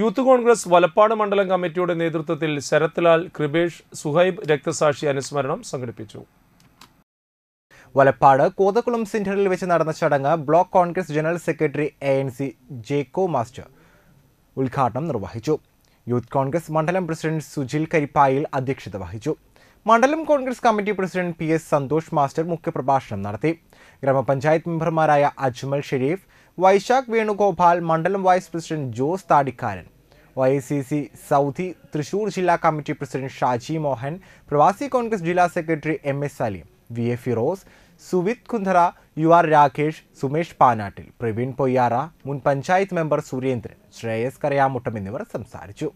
youth Congress Valappad മണ്ഡലം കമ്മിറ്റിയുടെ നേതൃത്വത്തിൽ ശരത്ലാൽ കൃപേഷ് സുഹൈബ് രക്തസാക്ഷി അനുസ്മരണം സംഘടിപ്പിച്ചു വലപ്പാട് കോതക്കുളം സെന്ററിൽ വെച്ച് നടന്ന ചടങ്ങ് block Congress general secretary A N C Jacko master ഉദ്ഘാടനം നിർവഹിച്ചു യൂത്ത് കോൺഗ്രസ് മണ്ഡലം പ്രസിഡന്റ് സുജിൽ കരിപ്പായിൽ അധ്യക്ഷത വഹിച്ചു മണ്ഡലം Congress committee president P S Santhosh master മുഖ്യപ്രഭാഷണം നടത്തി ഗ്രാമപഞ്ചായത്ത് മെമ്പർമാരായ അജ്മൽ ഷെരീഫ് വൈശാഖ് വേണുഗോപാൽ മണ്ഡലം vice president Jose Thadikkaran Y C C Saudi Thrissur ജില്ലാ കമ്മിറ്റി പ്രസിഡന്റ് ഷാജി മോഹൻ പ്രവാസി കോൺഗ്രസ് ജില്ലാ secretary M S Saleem V A Firoz Suvith Kundhara U R Rakesh Sumesh Panattil Praveen Poyyara മുൻ പഞ്ചായത്ത് മെമ്പർ സുരേന്ദ്രൻ ശ്രേയസ് കരയാമുട്ടം എന്നിവർ സംസാരിച്ചു